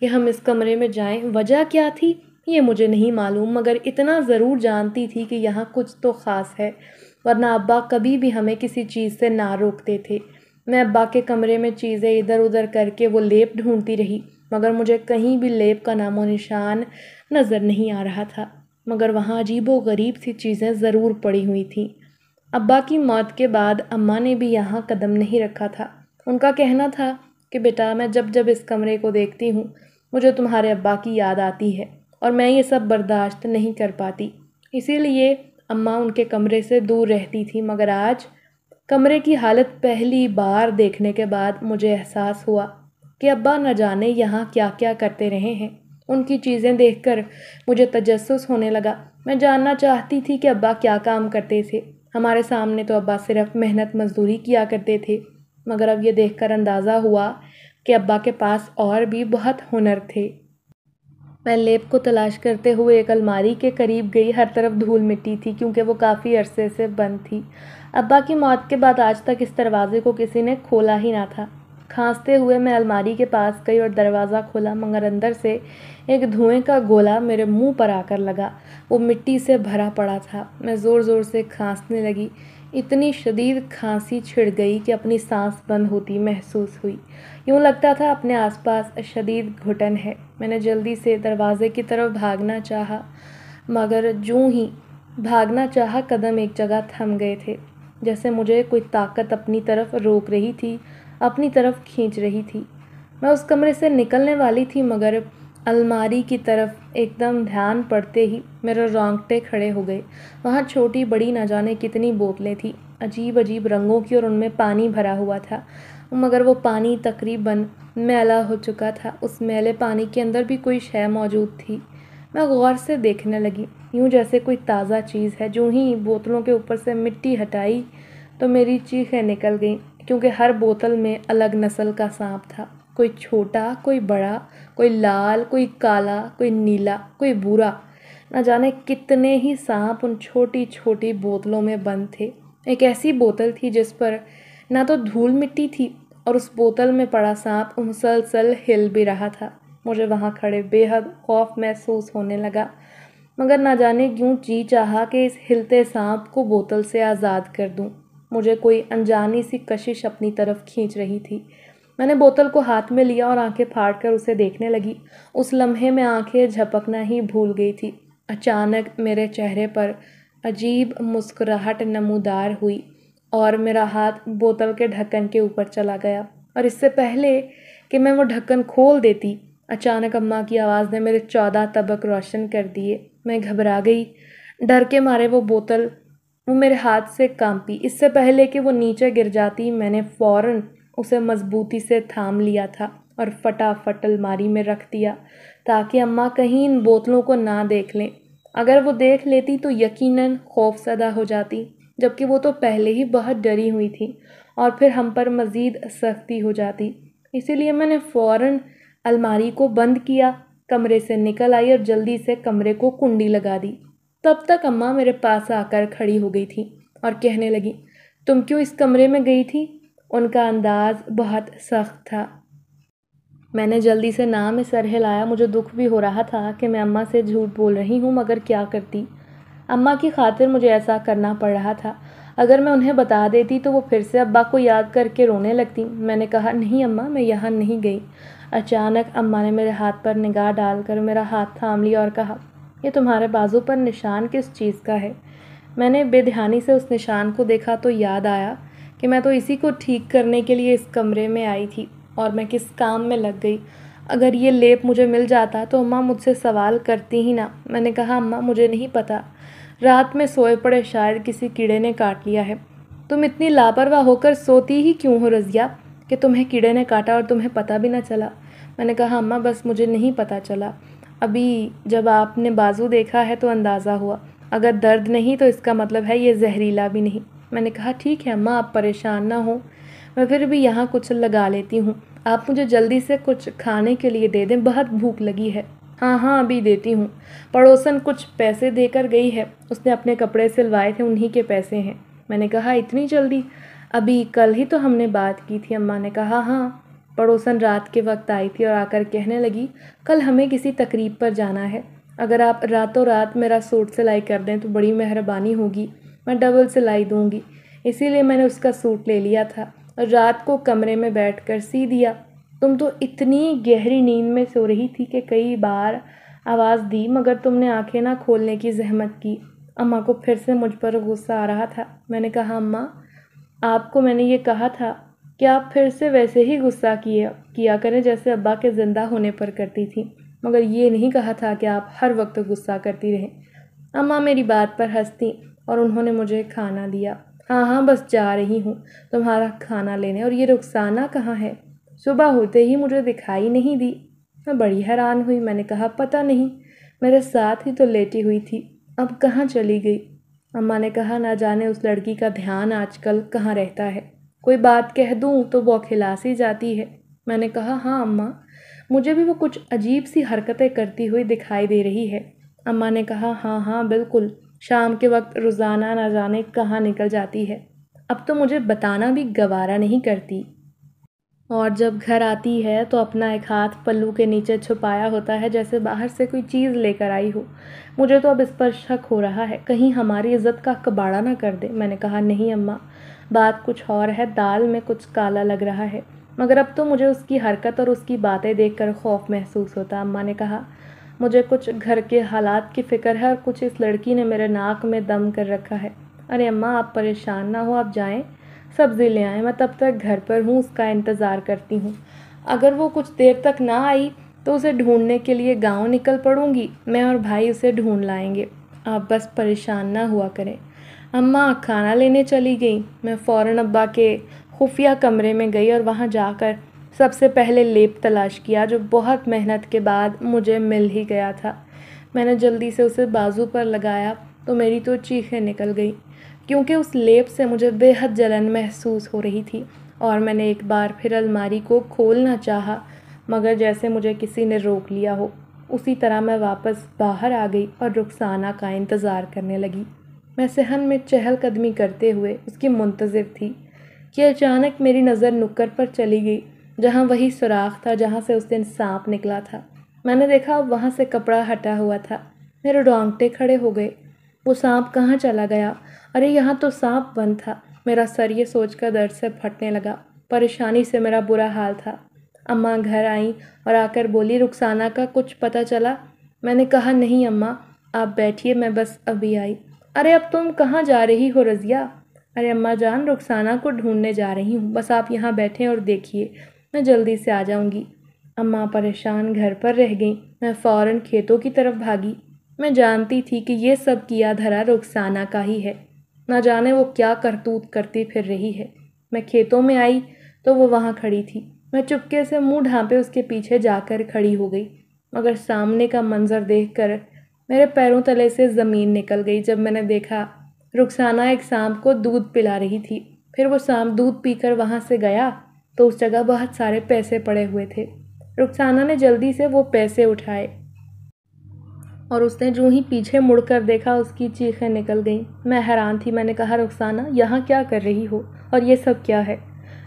कि हम इस कमरे में जाएं वजह क्या थी ये मुझे नहीं मालूम मगर इतना ज़रूर जानती थी कि यहाँ कुछ तो ख़ास है वरना अब्बा कभी भी हमें किसी चीज़ से ना रोकते थे मैं अब्बा के कमरे में चीज़ें इधर उधर करके वो लेप ढूंढती रही मगर मुझे कहीं भी लेप का नामो निशान नज़र नहीं आ रहा था मगर वहाँ अजीबो गरीब सी चीज़ें ज़रूर पड़ी हुई थी अब्बा की मौत के बाद अम्मा ने भी यहाँ कदम नहीं रखा था उनका कहना था कि बेटा मैं जब जब इस कमरे को देखती हूँ मुझे तुम्हारे अब्बा की याद आती है और मैं ये सब बर्दाश्त नहीं कर पाती इसीलिए अम्मा उनके कमरे से दूर रहती थी मगर आज कमरे की हालत पहली बार देखने के बाद मुझे एहसास हुआ कि अब्बा न जाने यहाँ क्या क्या करते रहे हैं उनकी चीज़ें देखकर मुझे तजस्स होने लगा मैं जानना चाहती थी कि अब्बा क्या काम करते थे हमारे सामने तो अब्बा सिर्फ मेहनत मजदूरी किया करते थे मगर अब ये देख अंदाज़ा हुआ कि अब्बा के पास और भी बहुत हुनर थे मैं लेप को तलाश करते हुए एक अलमारी के करीब गई हर तरफ धूल मिट्टी थी क्योंकि वो काफ़ी अरसे से बंद थी अब्बा की मौत के बाद आज तक इस दरवाज़े को किसी ने खोला ही ना था खांसते हुए मैं अलमारी के पास गई और दरवाज़ा खोला मगर अंदर से एक धुएं का गोला मेरे मुंह पर आकर लगा वो मिट्टी से भरा पड़ा था मैं ज़ोर ज़ोर से खांसने लगी इतनी शदीद खांसी छिड़ गई कि अपनी सांस बंद होती महसूस हुई यूँ लगता था अपने आसपास शदीद घुटन है मैंने जल्दी से दरवाज़े की तरफ भागना चाहा मगर जूँ ही भागना चाहा कदम एक जगह थम गए थे जैसे मुझे कोई ताकत अपनी तरफ रोक रही थी अपनी तरफ खींच रही थी मैं उस कमरे से निकलने वाली थी मगर अलमारी की तरफ एकदम ध्यान पड़ते ही मेरे रोंगटे खड़े हो गए वहाँ छोटी बड़ी ना जाने कितनी बोतलें थी अजीब अजीब रंगों की और उनमें पानी भरा हुआ था मगर वो पानी तकरीबन मैला हो चुका था उस मैले पानी के अंदर भी कोई शय मौजूद थी मैं गौर से देखने लगी यूँ जैसे कोई ताज़ा चीज़ है जो ही बोतलों के ऊपर से मिट्टी हटाई तो मेरी चीखें निकल गईं क्योंकि हर बोतल में अलग नस्ल का सांप था कोई छोटा कोई बड़ा कोई लाल कोई काला कोई नीला कोई बुरा न जाने कितने ही सांप उन छोटी छोटी बोतलों में बंद थे एक ऐसी बोतल थी जिस पर ना तो धूल मिट्टी थी और उस बोतल में पड़ा सांप मुसलसल हिल भी रहा था मुझे वहाँ खड़े बेहद खौफ महसूस होने लगा मगर ना जाने क्यों जी चाहा कि इस हिलते सांप को बोतल से आज़ाद कर दूँ मुझे कोई अनजानी सी कशिश अपनी तरफ खींच रही थी मैंने बोतल को हाथ में लिया और आंखें फाड़ कर उसे देखने लगी उस लम्हे में आंखें झपकना ही भूल गई थी अचानक मेरे चेहरे पर अजीब मुस्कुराहट नमूदार हुई और मेरा हाथ बोतल के ढक्कन के ऊपर चला गया और इससे पहले कि मैं वो ढक्कन खोल देती अचानक अम्मा की आवाज़ ने मेरे चौदह तबक रोशन कर दिए मैं घबरा गई डर के मारे वो बोतल वो मेरे हाथ से कांपी इससे पहले कि वो नीचे गिर जाती मैंने फ़ौरन उसे मज़बूती से थाम लिया था और फटाफट अलमारी में रख दिया ताकि अम्मा कहीं इन बोतलों को ना देख लें अगर वो देख लेती तो यकीनन खौफसदा हो जाती जबकि वो तो पहले ही बहुत डरी हुई थी और फिर हम पर मज़ीद सख्ती हो जाती इसीलिए मैंने फ़ौर अलमारी को बंद किया कमरे से निकल आई और जल्दी से कमरे को कुंडी लगा दी तब तक अम्मा मेरे पास आकर खड़ी हो गई थी और कहने लगी तुम क्यों इस कमरे में गई थी उनका अंदाज़ बहुत सख्त था मैंने जल्दी से ना में सर हिलाया मुझे दुख भी हो रहा था कि मैं अम्मा से झूठ बोल रही हूँ मगर क्या करती अम्मा की खातिर मुझे ऐसा करना पड़ रहा था अगर मैं उन्हें बता देती तो वो फिर से अब्बा को याद करके रोने लगती मैंने कहा नहीं अम्मा मैं यहाँ नहीं गई अचानक अम्मा ने मेरे हाथ पर निगाह डालकर मेरा हाथ थाम लिया और कहा ये तुम्हारे बाजू पर निशान किस चीज़ का है मैंने बेध्यानी से उस निशान को देखा तो याद आया कि मैं तो इसी को ठीक करने के लिए इस कमरे में आई थी और मैं किस काम में लग गई अगर ये लेप मुझे मिल जाता तो अम्मा मुझसे सवाल करती ही ना मैंने कहा अम्मा मुझे नहीं पता रात में सोए पड़े शायद किसी कीड़े ने काट लिया है तुम इतनी लापरवाह होकर सोती ही क्यों हो रजिया कि तुम्हें कीड़े ने काटा और तुम्हें पता भी ना चला मैंने कहा अम्मा बस मुझे नहीं पता चला अभी जब आपने बाजू देखा है तो अंदाज़ा हुआ अगर दर्द नहीं तो इसका मतलब है ये जहरीला भी नहीं मैंने कहा ठीक है अम्मा आप परेशान ना हो मैं फिर भी यहाँ कुछ लगा लेती हूँ आप मुझे जल्दी से कुछ खाने के लिए दे दें बहुत भूख लगी है हाँ हाँ अभी देती हूँ पड़ोसन कुछ पैसे देकर गई है उसने अपने कपड़े सिलवाए थे उन्हीं के पैसे हैं मैंने कहा इतनी जल्दी अभी कल ही तो हमने बात की थी अम्मा ने कहा हाँ, हाँ पड़ोसन रात के वक्त आई थी और आकर कहने लगी कल हमें किसी तकरीब पर जाना है अगर आप रातों रात मेरा सूट सिलाई कर दें तो बड़ी मेहरबानी होगी मैं डबल सिलाई दूँगी इसीलिए मैंने उसका सूट ले लिया था और रात को कमरे में बैठ कर सी दिया तुम तो इतनी गहरी नींद में सो रही थी कि कई बार आवाज़ दी मगर तुमने आंखें ना खोलने की जहमत की अम्मा को फिर से मुझ पर गुस्सा आ रहा था मैंने कहा अम्मा आपको मैंने ये कहा था कि आप फिर से वैसे ही गुस्सा किया किया करें जैसे अब्बा के ज़िंदा होने पर करती थी मगर ये नहीं कहा था कि आप हर वक्त गुस्सा करती रहें अम्मा मेरी बात पर हंसती और उन्होंने मुझे खाना दिया हाँ हाँ बस जा रही हूँ तुम्हारा खाना लेने और ये रुखसाना कहाँ है सुबह होते ही मुझे दिखाई नहीं दी मैं बड़ी हैरान हुई मैंने कहा पता नहीं मेरे साथ ही तो लेटी हुई थी अब कहाँ चली गई अम्मा ने कहा ना जाने उस लड़की का ध्यान आजकल कहाँ रहता है कोई बात कह दूँ तो बौखिला सी जाती है मैंने कहा हाँ अम्मा मुझे भी वो कुछ अजीब सी हरकतें करती हुई दिखाई दे रही है अम्मा ने कहा हाँ हाँ बिल्कुल शाम के वक्त रोज़ाना ना जाने कहाँ निकल जाती है अब तो मुझे बताना भी गवारा नहीं करती और जब घर आती है तो अपना एक हाथ पल्लू के नीचे छुपाया होता है जैसे बाहर से कोई चीज़ लेकर आई हो मुझे तो अब इस पर शक हो रहा है कहीं हमारी इज़्ज़त का कबाड़ा ना कर दे मैंने कहा नहीं अम्मा बात कुछ और है दाल में कुछ काला लग रहा है मगर अब तो मुझे उसकी हरकत और उसकी बातें देख खौफ महसूस होता अम्मा ने कहा मुझे कुछ घर के हालात की फ़िक्र है और कुछ इस लड़की ने मेरे नाक में दम कर रखा है अरे अम्मा आप परेशान ना हो आप जाएं सब्ज़ी ले आएँ मैं तब तक घर पर हूँ उसका इंतज़ार करती हूँ अगर वो कुछ देर तक ना आई तो उसे ढूंढने के लिए गांव निकल पड़ूंगी मैं और भाई उसे ढूंढ लाएंगे आप बस परेशान ना हुआ करें अम्मा खाना लेने चली गई मैं फ़ौर अब्बा के खुफिया कमरे में गई और वहाँ जाकर सबसे पहले लेप तलाश किया जो बहुत मेहनत के बाद मुझे मिल ही गया था मैंने जल्दी से उसे बाजू पर लगाया तो मेरी तो चीखें निकल गई क्योंकि उस लेप से मुझे बेहद जलन महसूस हो रही थी और मैंने एक बार फिर अलमारी को खोलना चाहा मगर जैसे मुझे किसी ने रोक लिया हो उसी तरह मैं वापस बाहर आ गई और रुखसाना का इंतज़ार करने लगी मैं सहन में चहलकदमी करते हुए उसकी मुंतज़र थी कि अचानक मेरी नज़र नुक्कर पर चली गई जहाँ वही सुराख था जहाँ से उस दिन सांप निकला था मैंने देखा वहाँ से कपड़ा हटा हुआ था मेरे डोंगटे खड़े हो गए वो सांप कहाँ चला गया अरे यहाँ तो सांप बंद था मेरा सर ये सोच कर दर्द से फटने लगा परेशानी से मेरा बुरा हाल था अम्मा घर आई और आकर बोली रुखसाना का कुछ पता चला मैंने कहा नहीं अम्मा आप बैठिए मैं बस अभी आई अरे अब तुम कहाँ जा रही हो रज़िया अरे अम्मा जान रुखसाना को ढूंढने जा रही हूँ बस आप यहाँ बैठें और देखिए मैं जल्दी से आ जाऊँगी अम्मा परेशान घर पर रह गई मैं फ़ौर खेतों की तरफ भागी मैं जानती थी कि ये सब किया धरा रुखसाना का ही है ना जाने वो क्या करतूत करती फिर रही है मैं खेतों में आई तो वो वहाँ खड़ी थी मैं चुपके से मुंह ढांपे उसके पीछे जाकर खड़ी हो गई मगर सामने का मंज़र देखकर मेरे पैरों तले से ज़मीन निकल गई जब मैंने देखा रुखसाना एक सांप को दूध पिला रही थी फिर वो सांप दूध पीकर वहाँ से गया तो उस जगह बहुत सारे पैसे पड़े हुए थे रुखसाना ने जल्दी से वो पैसे उठाए और उसने जो ही पीछे मुड़कर देखा उसकी चीखें निकल गईं मैं हैरान थी मैंने कहा रुखसाना यहाँ क्या कर रही हो और ये सब क्या है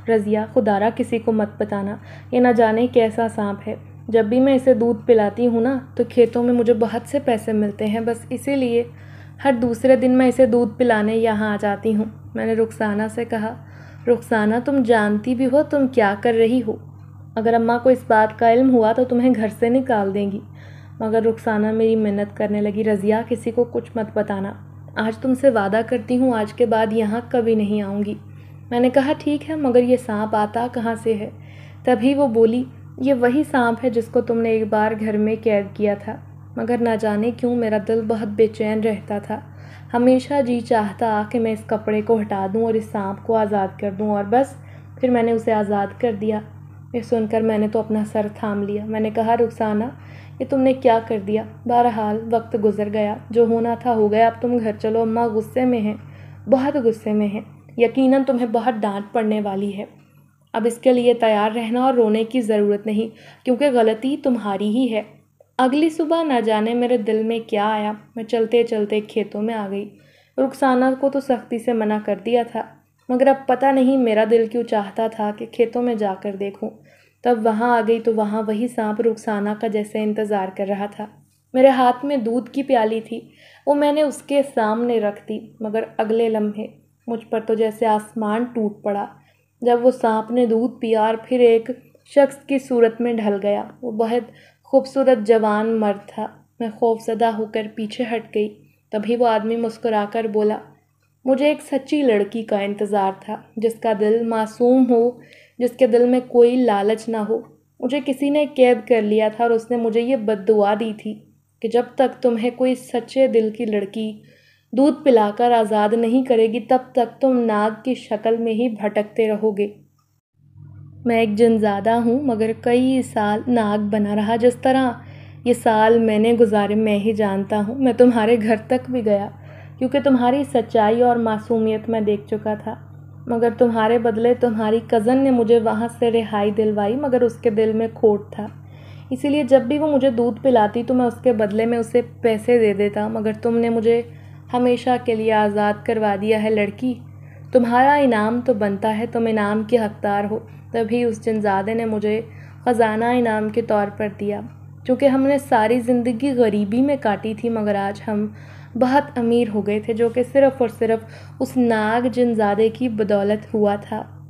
रज़िया खुदारा किसी को मत बताना ये ना जाने कैसा सांप है जब भी मैं इसे दूध पिलाती हूँ ना तो खेतों में मुझे बहुत से पैसे मिलते हैं बस इसीलिए हर दूसरे दिन मैं इसे दूध पिलाने यहाँ आ जाती हूँ मैंने रुखसाना से कहा रुखसाना तुम जानती भी हो तुम क्या कर रही हो अगर अम्मा को इस बात का इल्म हुआ तो तुम्हें घर से निकाल देंगी मगर रुखसाना मेरी मेहनत करने लगी रज़िया किसी को कुछ मत बताना आज तुमसे वादा करती हूँ आज के बाद यहाँ कभी नहीं आऊँगी मैंने कहा ठीक है मगर ये सांप आता कहाँ से है तभी वो बोली ये वही सांप है जिसको तुमने एक बार घर में कैद किया था मगर ना जाने क्यों मेरा दिल बहुत बेचैन रहता था हमेशा जी चाहता कि मैं इस कपड़े को हटा दूं और इस सांप को आज़ाद कर दूं और बस फिर मैंने उसे आज़ाद कर दिया ये सुनकर मैंने तो अपना सर थाम लिया मैंने कहा रुखसाना ये तुमने क्या कर दिया बहरहाल वक्त गुजर गया जो होना था हो गया अब तुम घर चलो अम्मा गुस्से में हैं बहुत गुस्से में हैं यकीनन तुम्हें बहुत डांट पड़ने वाली है अब इसके लिए तैयार रहना और रोने की ज़रूरत नहीं क्योंकि गलती तुम्हारी ही है अगली सुबह ना जाने मेरे दिल में क्या आया मैं चलते चलते खेतों में आ गई रुखसाना को तो सख्ती से मना कर दिया था मगर अब पता नहीं मेरा दिल क्यों चाहता था कि खेतों में जाकर देखूं। तब वहाँ आ गई तो वहाँ वही सांप रुखसाना का जैसे इंतज़ार कर रहा था मेरे हाथ में दूध की प्याली थी वो मैंने उसके सामने रख दी मगर अगले लम्हे मुझ पर तो जैसे आसमान टूट पड़ा जब वो सांप ने दूध पिया और फिर एक शख्स की सूरत में ढल गया वो बहुत खूबसूरत जवान मर्द था मैं खौफजदा होकर पीछे हट गई तभी वो आदमी मुस्कुराकर बोला मुझे एक सच्ची लड़की का इंतज़ार था जिसका दिल मासूम हो जिसके दिल में कोई लालच ना हो मुझे किसी ने कैद कर लिया था और उसने मुझे ये बद दी थी कि जब तक तुम्हें कोई सच्चे दिल की लड़की दूध पिलाकर आज़ाद नहीं करेगी तब तक तुम नाग की शक्ल में ही भटकते रहोगे मैं एक जनज़ादा हूँ मगर कई साल नाग बना रहा जिस तरह ये साल मैंने गुजारे मैं ही जानता हूँ मैं तुम्हारे घर तक भी गया क्योंकि तुम्हारी सच्चाई और मासूमियत मैं देख चुका था मगर तुम्हारे बदले तुम्हारी कज़न ने मुझे वहाँ से रिहाई दिलवाई मगर उसके दिल में खोट था इसीलिए जब भी वो मुझे दूध पिलाती तो मैं उसके बदले में उसे पैसे दे देता मगर तुमने मुझे हमेशा के लिए आज़ाद करवा दिया है लड़की तुम्हारा इनाम तो बनता है तुम इनाम के हकदार हो तभी उस जनजादे ने मुझे ख़जाना इनाम के तौर पर दिया क्योंकि हमने सारी ज़िंदगी गरीबी में काटी थी मगर आज हम बहुत अमीर हो गए थे जो कि सिर्फ़ और सिर्फ़ उस नाग जनजादे की बदौलत हुआ था